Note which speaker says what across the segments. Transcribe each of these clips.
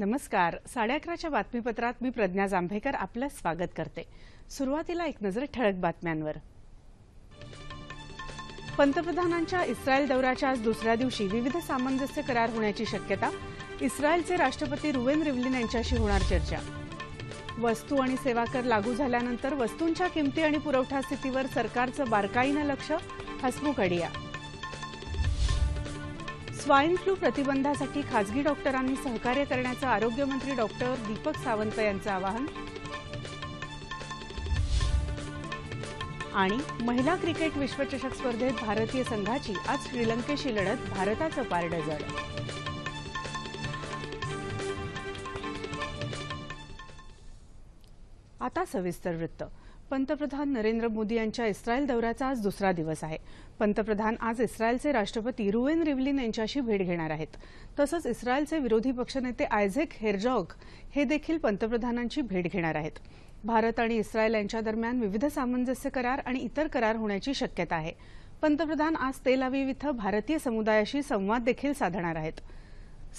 Speaker 1: नमस्कार साडे अकराच्या बातमीपत्रात मी प्रज्ञा जांभेकर आपलं स्वागत करते सुरुवातीला एक नजर ठळक बातम्यांवर पंतप्रधानांच्या इस्रायल दौऱ्याच्या आज दुसऱ्या दिवशी विविध सामंजस्य करार होण्याची शक्यता इस्रायलचे राष्ट्रपती रुवेन रिवलिन यांच्याशी होणार चर्चा वस्तू आणि सेवा कर लागू झाल्यानंतर वस्तूंच्या किमती आणि पुरवठा स्थितीवर सरकारचं बारकाईनं लक्ष हसमुख अडिया स्वाईन फ्लू प्रतिबंधासाठी खाजगी डॉक्टरांनी सहकार्य करण्याचं आरोग्यमंत्री डॉक्टर दीपक सावंत यांचं आवाहन आणि महिला क्रिकेट विश्वचषक स्पर्धेत भारतीय संघाची आज श्रीलंकेशी लढत भारताचं पारड़ झालं आता सविस्तर वृत्त पंतप्रधान नरेंद्र मोदी यांच्या इस्रायल दौऱ्याचा आज दुसरा दिवस आहे पंतप्रधान आज इस्रायलचे राष्ट्रपती रुएन रिवलिन यांच्याशी भेट घेणार आहेत तसंच इस्रायलचे विरोधी पक्षनेते आयझेक हेरजॉग हे देखील पंतप्रधानांची भेट घेणार आहेत भारत आणि इस्रायल यांच्या दरम्यान विविध सामंजस्य करार आणि इतर करार होण्याची शक्यता आहे पंतप्रधान आज तेल इथं भारतीय समुदायाशी संवाद देखील साधणार आहेत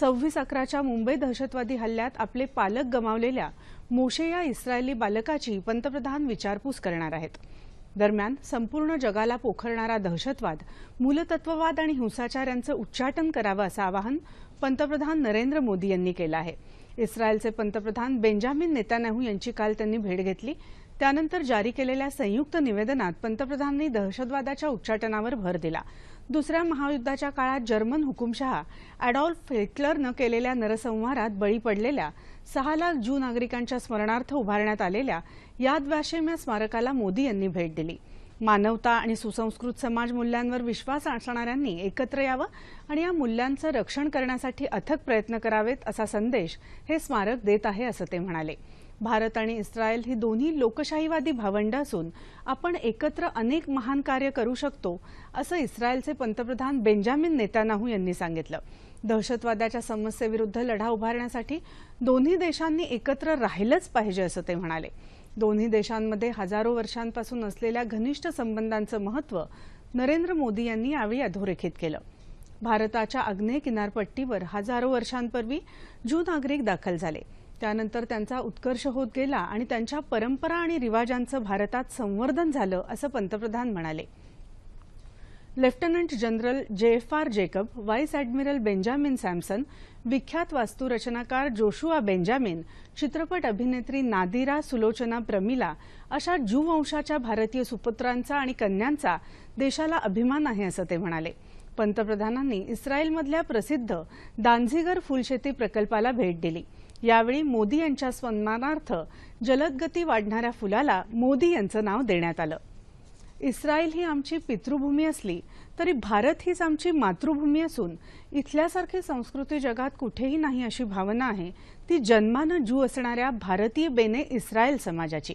Speaker 1: सव्वीस अकराच्या मुंबई दहशतवादी हल्ल्यात आपले पालक गमावलेल्या मोशे या इस्रायली बालकाची पंतप्रधान विचारपूस करणार आहेत दरम्यान संपूर्ण जगाला पोखरणारा दहशतवाद मूलतत्ववाद आणि हिंसाचार यांचं उच्चाटन करावं असं आवाहन पंतप्रधान नरेंद्र मोदी यांनी केलं आहे इस्रायलचे पंतप्रधान बेंजामिन नेतान्याहू यांची काल त्यांनी भेट घेतली त्यानंतर जारी केलेल्या संयुक्त निवेदनात पंतप्रधानांनी दहशतवादाच्या उच्चाटनावर भर दिला दुसऱ्या महायुद्धाच्या काळात जर्मन हुकुमशहा अॅडॉल्फ हिटलरनं केलेल्या नरसंहारात बळी पडलेल्या सहा लाख ज्यू नागरिकांच्या स्मरणार्थ उभारण्यात आलेल्या याद या स्मारकाला मोदी यांनी भेट दिली मानवता आणि सुसंस्कृत समाज मूल्यांवर विश्वास असणाऱ्यांनी एकत्र यावं आणि या मूल्यांचं रक्षण करण्यासाठी अथक प्रयत्न करावेत असा संदेश हे स्मारक देत आहे असं ते म्हणाले भारत आणि इस्रायल ही दोन्ही लोकशाहीवादी भावंड असून आपण एकत्र अनेक महान कार्य करू शकतो असं इस्रायलचे पंतप्रधान बेंजामिन नेतानाहू यांनी सांगितलं दहशतवादाच्या समस्येविरुद्ध लढा उभारण्यासाठी दोन्ही देशांनी एकत्र राहिलंच पाहिजे असं ते म्हणाले दोन्ही देशांमध्ये हजारो वर्षांपासून असलेल्या घनिष्ठ संबंधांचं महत्त्व नरेंद्र मोदी यांनी यावेळी अधोरेखित केलं भारताच्या आग्नेय किनारपट्टीवर हजारो वर्षांपूर्वी जू नागरिक दाखल झाले त्यानंतर त्यांचा उत्कर्ष होत गेला आणि त्यांच्या परंपरा आणि रिवाजांचं भारतात संवर्धन झालं असं पंतप्रधान म्हणाले lieutenant general J F R Jacob vice admiral Benjamin Samson विख्यात वास्तुरचनाकार जोशुआ बेंजामिन चित्रपट अभिनेत्री नादिरा सुलोचना प्रमिला अशा जुवंशाच्या भारतीय सुपुत्रांचा आणि कन्यांचा देशाला अभिमान आहे असं ते म्हणाले पंतप्रधानांनी इस्रायलमधल्या प्रसिद्ध दांझीगर फुलशेती प्रकल्पाला भेट दिली यावेळी मोदी यांच्या सन्मानार्थ जलदगती वाढणाऱ्या फुलाला मोदी यांचं नाव देण्यात आलं इस्रायल ही आमची पितृभूमी असली तरी भारत हीच आमची मातृभूमी असून इथल्यासारखी संस्कृती जगात कुठेही नाही अशी भावना आहे ती जन्मानं जू असणाऱ्या भारतीय बेने इस्रायल समाजाची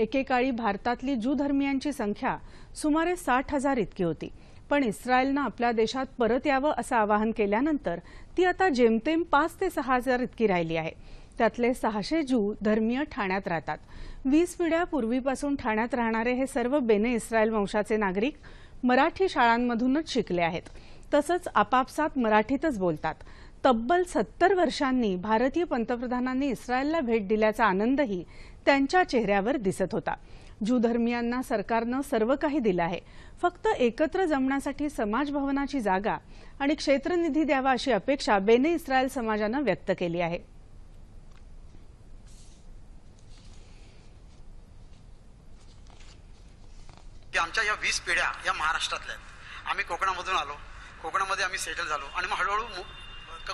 Speaker 1: एकेकाळी भारतातली जू धर्मियांची संख्या सुमारे साठ हजार इतकी होती पण इस्रायलनं आपल्या देशात परत यावं असं आवाहन केल्यानंतर ती आता जेमतेम पाच ते सहा हजार इतकी राहिली आहे त्यातले सहाशे जू धर्मीय ठाण्यात राहतात वीस पिढ्या पूर्वीपासून ठाण्यात राहणारे हे सर्व बेने इस्रायल वंशाचे नागरिक मराठी शाळांमधूनच शिकले आहेत तसंच आपापसात मराठीतच बोलतात तब्बल सत्तर वर्षांनी भारतीय पंतप्रधानांनी इस्रायलला भेट दिल्याचा आनंदही त्यांच्या चेहऱ्यावर दिसत होता ज्यू धर्मियांना सरकारनं सर्व काही दिलं आहे फक्त एकत्र जमण्यासाठी समाज भवनाची जागा आणि क्षेत्रनिधी द्यावा अशी अपेक्षा बेने इस्रायल समाजानं व्यक्त केली आहे आमच्या या वीस पिढ्या या महाराष्ट्रातल्या आहेत आम्ही कोकणामधून आलो कोकणामध्ये आम्ही सेटल झालो आणि मग हळूहळू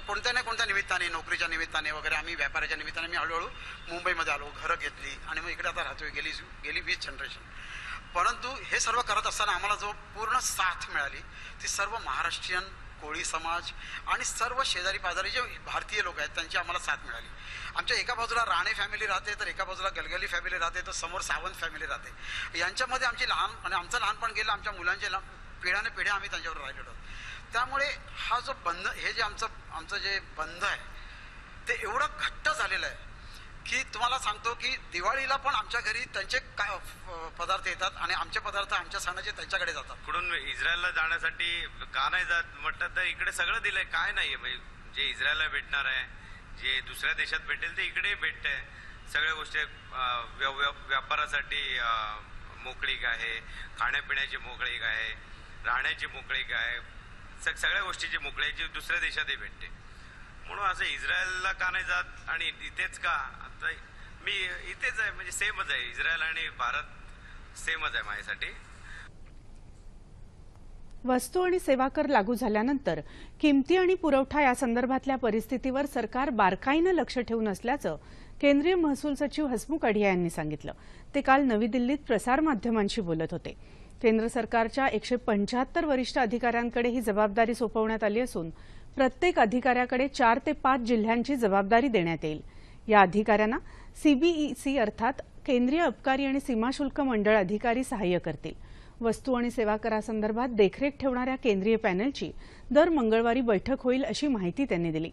Speaker 1: कोणत्या ना कोणत्या निमित्ताने नोकरीच्या निमित्ताने वगैरे आम्ही व्यापाराच्या निमित्ताने मी हळूहळू मुंबईमध्ये आलो घरं घेतली आणि मग इकडे आता राहतोय गेली गेली वीस जनरेशन परंतु हे सर्व करत असताना आम्हाला जो पूर्ण साथ मिळाली ती सर्व महाराष्ट्रीयन कोळी समाज आणि सर्व शेजारी पाजारी जे भारतीय लोक आहेत त्यांची आम्हाला साथ मिळाली आमच्या एका बाजूला राणे फॅमिली राहते तर एका बाजूला गलगली फॅमिली राहते तर समोर सावंत फॅमिली राहते यांच्यामध्ये आमची लहान आणि आमचं लहानपण गेलं आमच्या मुलांचे पिढ्याने पिढ्या आम्ही त्यांच्यावर राहिलेलो त्यामुळे हा जो बंध हे जे आमचं आमचं जे बंध आहे ते एवढं घट्ट झालेलं आहे की तुम्हाला सांगतो की दिवाळीला पण आमच्या घरी त्यांचे काय पदार्थ येतात आणि आमचे पदार्थ आमच्या सणाचे त्यांच्याकडे जातात कुठून इस्रायलला जाण्यासाठी का नाही जात म्हटलं तर इकडे सगळं दिलंय काय नाहीये म्हणजे जे इस्रायलला भेटणार आहे जे दुसऱ्या देशात भेटेल ते इकडे भेटत आहे सगळ्या गोष्टी व्यापारासाठी मोकळीक आहे खाण्यापिण्याची मोकळीक आहे राहण्याची मोकळीक आहे सगळ्या गोष्टीची मोकळे जे दुसऱ्या देशातही भेटते म्हणून असं इस्रायलला का नाही जात आणि इथेच का आता मी इथेच आहे म्हणजे सेमच आहे इस्रायल आणि भारत सेमच आहे माझ्यासाठी वस्तू आणि सेवा कर लागू झाल्यानंतर किमती आणि पुरवठा या संदर्भातल्या परिस्थितीवर सरकार बारकाईनं लक्ष ठेवून असल्याचं केंद्रीय महसूल सचिव हसमुख अढिया यांनी सांगितलं ते काल नवी दिल्लीत प्रसारमाध्यमांशी बोलत होते केंद्र सरकारच्या एकशे पंच्याहत्तर वरिष्ठ अधिकाऱ्यांकडे ही जबाबदारी सोपवण्यात आली असून प्रत्येक अधिकाऱ्याकडे चार ते पाच जिल्ह्यांची जबाबदारी देण्यात येईल या अधिकाऱ्यांना सीबीईसी अर्थात केंद्रीय अबकारी आणि सीमाशुल्क मंडळ अधिकारी सहाय्य करतील वस्तू आणि सेवा करासंदर्भात देखरेख ठेवणाऱ्या केंद्रीय पॅनलची दर मंगळवारी बैठक होईल अशी माहिती त्यांनी दिली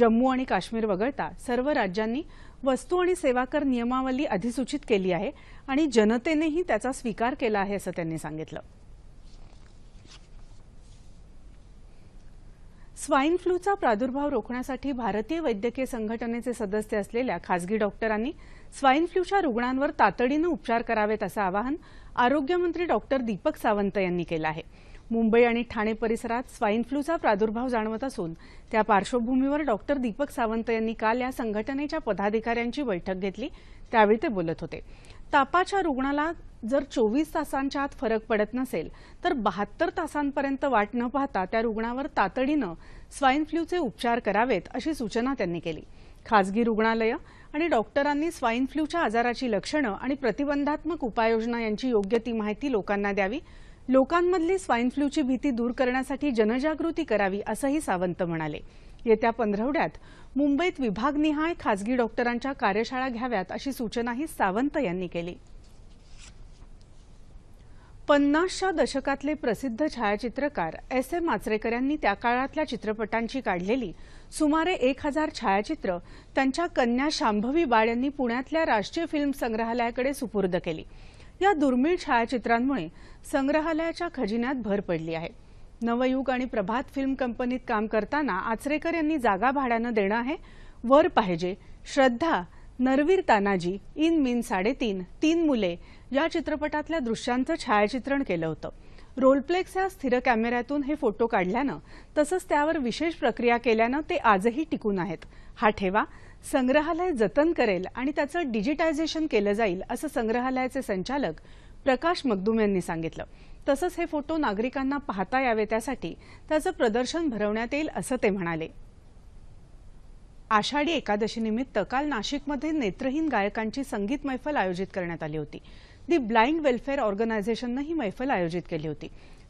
Speaker 1: जम्मू आणि काश्मीर वगळता सर्व राज्यांनी वस्तू आणि सेवा कर नियमावली अधिसूचित केली आहे आणि जनतेनेही त्याचा स्वीकार केला आहे असं त्यांनी सांगितलं स्वाईन फ्लूचा प्रादुर्भाव रोखण्यासाठी भारतीय वैद्यकीय संघटनेचे सदस्य असलेल्या खासगी डॉक्टरांनी स्वाईन फ्लूच्या रुग्णांवर तातडीनं उपचार करावेत असं आवाहन आरोग्यमंत्री डॉक्टर दीपक सावंत यांनी केलं आहे मुंबई आणि ठाणे परिसरात स्वाईन फ्लूचा प्रादुर्भाव जाणवत असून त्या पार्श्वभूमीवर डॉक्टर दीपक सावंत यांनी काल या संघटनेच्या पदाधिकाऱ्यांची बैठक घेतली त्यावेळी ते बोलत होते तापाच्या रुग्णाला जर चोवीस तासांच्या आत फरक पडत नसेल तर बहात्तर तासांपर्यंत वाट न पाहता त्या रुग्णावर तातडीनं स्वाईन फ्लूचे उपचार करावेत अशी सूचना त्यांनी केली खाजगी रुग्णालयं आणि डॉक्टरांनी स्वाईन फ्लूच्या आजाराची लक्षणं आणि प्रतिबंधात्मक उपाययोजना यांची योग्य ती माहिती लोकांना द्यावी लोकांमधली स्वाईन फ्लूची भीती दूर करण्यासाठी जनजागृती करावी असंही सावंत म्हणाले येत्या पंधरवड्यात मुंबईत विभागनिहाय खासगी डॉक्टरांच्या कार्यशाळा घ्याव्यात अशी सूचनाही सावंत यांनी केली पन्नासच्या दशकातले प्रसिद्ध छायाचित्रकार एस ए माचरेकर यांनी त्या काळातल्या चित्रपटांची काढलेली सुमारे एक हजार छायाचित्र त्यांच्या कन्या शांभवी बाळ यांनी पुण्यातल्या राष्ट्रीय फिल्म संग्रहालयाकडे सुपूर्द केली या दुर्मिळ छायाचित्रांमुळे संग्रहालयाच्या खजिन्यात भर पडली आहे नवयुग आणि प्रभात फिल्म कंपनीत काम करताना आचरेकर यांनी जागा भाड्यानं देणं आहे वर पाहिजे श्रद्धा नरवीर तानाजी इन मिन साडेतीन तीन मुले या चित्रपटातल्या दृश्यांचं छायाचित्रण केलं होतं रोलप्लेक्स या स्थिर कॅमेऱ्यातून हे फोटो काढल्यानं तसंच त्यावर विशेष प्रक्रिया केल्यानं ते आजही टिकून आहेत हा ठेवा संग्रहालय जतन करेल आणि त्याचं डिजिटायझेशन केलं जाईल असं संग्रहालयाचे संचालक प्रकाश मगदुम यांनी सांगितलं तसंच हे फोटो नागरिकांना पाहता यावे त्यासाठी त्याचं प्रदर्शन भरवण्यात येईल असं ते म्हणाले आषाढी निमित्त काल नाशिकमध्ये नेत्रहीन गायकांची संगीत मैफल आयोजित करण्यात आली होती दी ब्लाइंड वेलफेअर ऑर्गनायझेशननं ही मैफल आयोजित केली होती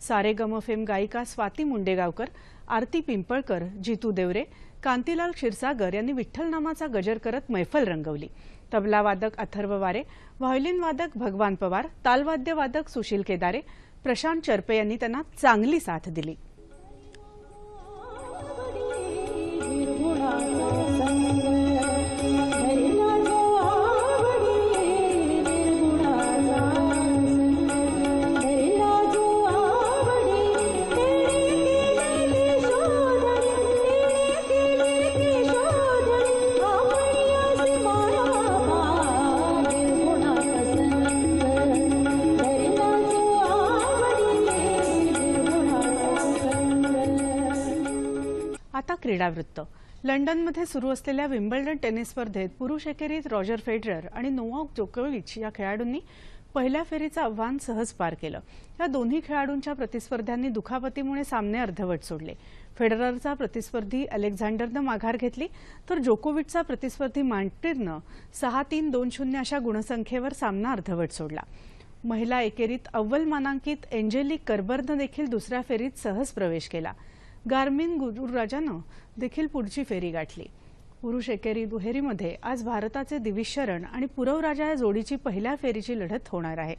Speaker 1: सारे गम फेम गायिका स्वाती मुंडेगावकर आरती पिंपळकर जितू देवरे कांतीलाल क्षीरसागर यांनी विठ्ठलनामाचा गजर करत मैफल रंगवली तबलावादक अथर्व वारे वादक भगवान पवार तालवाद्यवादक सुशील केदारे प्रशांत चरपे यांनी त्यांना चांगली साथ दिली क्रीडावृत्त वृत्त लंडनमध्ये सुरू असलेल्या विम्बल्डन टेनिस स्पर्धेत पुरुष एकेरीत रॉजर फेडरर आणि नोवाक जोकोविच या खेळाडूंनी पहिल्या फेरीचं आव्हान सहज पार केलं या दोन्ही खेळाडूंच्या प्रतिस्पर्ध्यांनी दुखापतीमुळे सामने अर्धवट सोडले फेडररचा प्रतिस्पर्धी अलेक्झांडरनं माघार घेतली तर जोकोविचचा प्रतिस्पर्धी मांटिरनं सहा तीन दोन शून्य अशा गुणसंख्येवर सामना अर्धवट सोडला महिला एकेरीत अव्वल मानांकित एंजेलिक कर्बरनं देखील दुसऱ्या फेरीत सहज प्रवेश केला गार्मिन गुरुराजानं देखील पुढची फेरी गाठली पुरुष एकेरी दुहेरीमध्ये आज भारताचे दिविशरण आणि पुरवराजा या जोडीची पहिल्या फेरीची लढत होणार आहे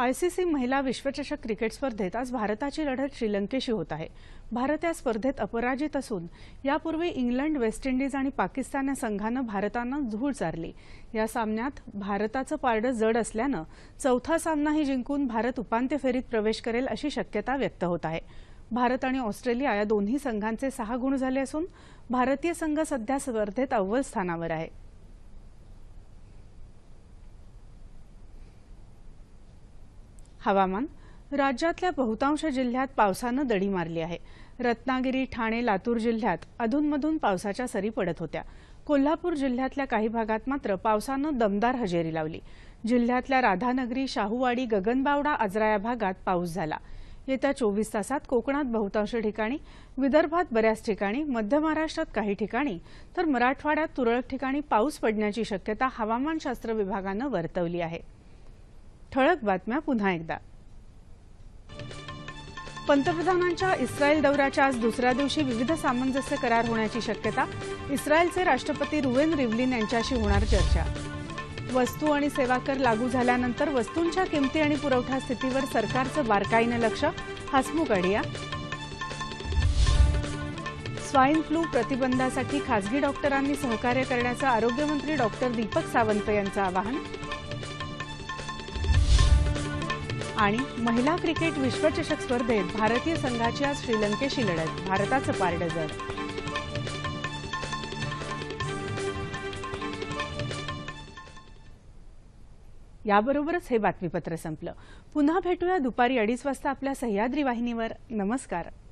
Speaker 1: आयसीसी महिला विश्वचषक क्रिकेट स्पर्धेत आज भारताची लढत श्रीलंकेशी होत आहे भारत या स्पर्धेत अपराजित असून यापूर्वी इंग्लंड वेस्ट इंडिज आणि पाकिस्तान या संघानं भारतानं धूळ चारली या सामन्यात भारताचं पारडं जड असल्यानं चौथा सामनाही जिंकून भारत उपांत्य फेरीत प्रवेश करेल अशी शक्यता व्यक्त होत आहे भारत आणि ऑस्ट्रेलिया या दोन्ही संघांचे सहा गुण झाले असून भारतीय संघ सध्या स्पर्धेत अव्वल स्थानावर आहे हवामान राज्यातल्या बहुतांश जिल्ह्यात पावसानं दडी मारली आहे रत्नागिरी ठाणे लातूर जिल्ह्यात अधूनमधून पावसाच्या सरी पडत होत्या कोल्हापूर जिल्ह्यातल्या काही भागात मात्र पावसानं दमदार हजेरी लावली जिल्ह्यातल्या राधानगरी शाहूवाडी गगनबावडा आजरा या भागात पाऊस झाला येत्या चोवीस तासात कोकणात बहुतांश ठिकाणी विदर्भात बऱ्याच ठिकाणी मध्य महाराष्ट्रात काही ठिकाणी तर मराठवाड्यात तुरळक ठिकाणी पाऊस पडण्याची शक्यता हवामानशास्त्र विभागानं वर्तवली आहे ठळक बातम्या पुन्हा एकदा पंतप्रधानांच्या इस्रायल दौऱ्याच्या आज दुसऱ्या दिवशी विविध सामंजस्य करार होण्याची शक्यता इस्रायलचे राष्ट्रपती रुवेन रिवलिन यांच्याशी होणार चर्चा वस्तू आणि सेवा कर लागू झाल्यानंतर वस्तूंच्या किमती आणि पुरवठा स्थितीवर सरकारचं बारकाईनं लक्ष हसमुख अडिया स्वाईन फ्लू प्रतिबंधासाठी खासगी डॉक्टरांनी सहकार्य करण्याचं आरोग्यमंत्री डॉक्टर दीपक सावंत यांचं आवाहन आणि महिला क्रिकेट विश्वचषक स्पर्धेत भारतीय संघाची आज श्रीलंकेशी लढत भारताचं पारडझर याबरोबरच हे बातमीपत्र संपलं पुन्हा भेटूया दुपारी अडीच वाजता आपल्या सह्याद्री वाहिनीवर नमस्कार